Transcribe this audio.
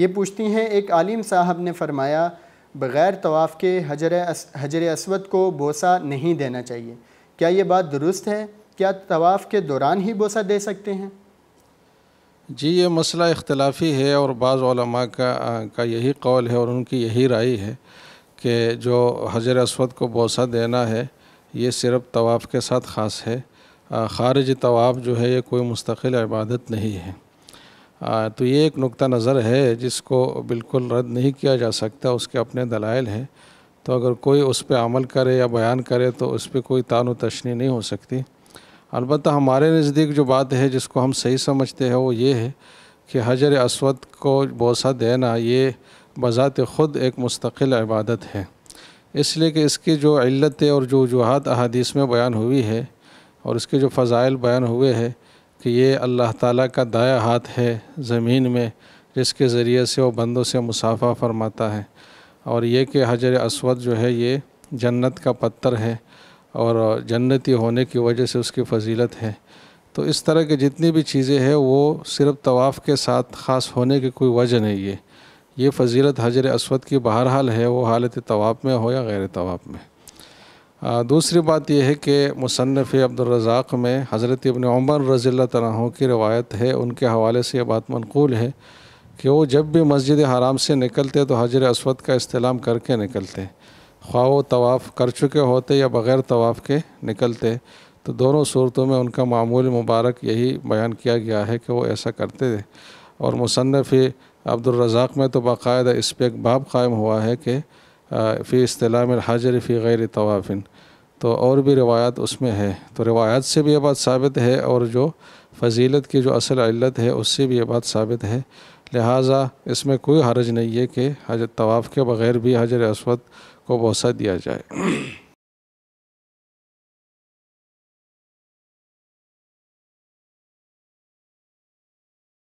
یہ پوچھتی ہیں ایک عالم صاحب نے فرمایا بغیر طواف کے حجر اسود کو بوسہ نہیں دینا چاہیے کیا یہ بات درست ہے کیا طواف کے دوران ہی بوسہ دے سکتے ہیں جی یہ مسئلہ اختلافی ہے اور بعض علماء کا کا یہی قول ہے اور ان کی یہی رائے ہے کہ جو حجر اسود کو بوسہ دینا ہے یہ صرف طواف کے ساتھ خاص ہے خارج طواف جو ہے یہ کوئی مستقل عبادت نہیں ہے تو یہ ایک نقطہ نظر ہے جس کو بالکل رد نہیں کیا جا سکتا اس کے اپنے دلائل ہیں تو اگر کوئی اس پہ عمل کرے یا بیان کرے تو اس پہ کوئی تان و تشنی نہیں ہو سکتی البتہ ہمارے نزدیک جو بات ہے جس کو ہم صحیح سمجھتے ہیں وہ یہ ہے کہ حجر اسود کو بوسہ دینا یہ بذات خود ایک مستقل عبادت ہے اس لیے کہ اس کی جو علتیں اور جو وجوہات احادیث میں بیان ہوئی ہے اور اس کے جو فضائل بیان ہوئے ہیں کہ یہ اللہ تعالیٰ کا دایا ہاتھ ہے زمین میں جس کے ذریعے سے وہ بندوں سے مسافہ فرماتا ہے اور یہ کہ حجر اسود جو ہے یہ جنت کا پتھر ہے اور جنتی ہونے کی وجہ سے اس کی فضیلت ہے تو اس طرح کی جتنی بھی چیزیں ہیں وہ صرف طواف کے ساتھ خاص ہونے کی کوئی وجہ نہیں ہے یہ فضیلت حجر اسود کی بہرحال ہے وہ حالت طواف میں ہو یا غیر طواف میں دوسری بات یہ ہے کہ مصنف الرزاق میں حضرت ابن عمر رضی اللہ عنہ کی روایت ہے ان کے حوالے سے یہ بات منقول ہے کہ وہ جب بھی مسجد حرام سے نکلتے تو حجر اسود کا استعلام کر کے نکلتے خواہ و طواف کر چکے ہوتے یا بغیر طواف کے نکلتے تو دونوں صورتوں میں ان کا معمول مبارک یہی بیان کیا گیا ہے کہ وہ ایسا کرتے تھے اور مصنف عبد الرزاق میں تو باقاعدہ اس پہ ایک باب قائم ہوا ہے کہ فی اصطلاح الحاجر فی غیر طوافن تو اور بھی روایات اس میں ہے تو روایات سے بھی یہ بات ثابت ہے اور جو فضیلت کی جو اصل علت ہے اس سے بھی یہ بات ثابت ہے لہٰذا اس میں کوئی حرج نہیں ہے کہ حجر طواف کے بغیر بھی حجر اسود کو بوسہ دیا جائے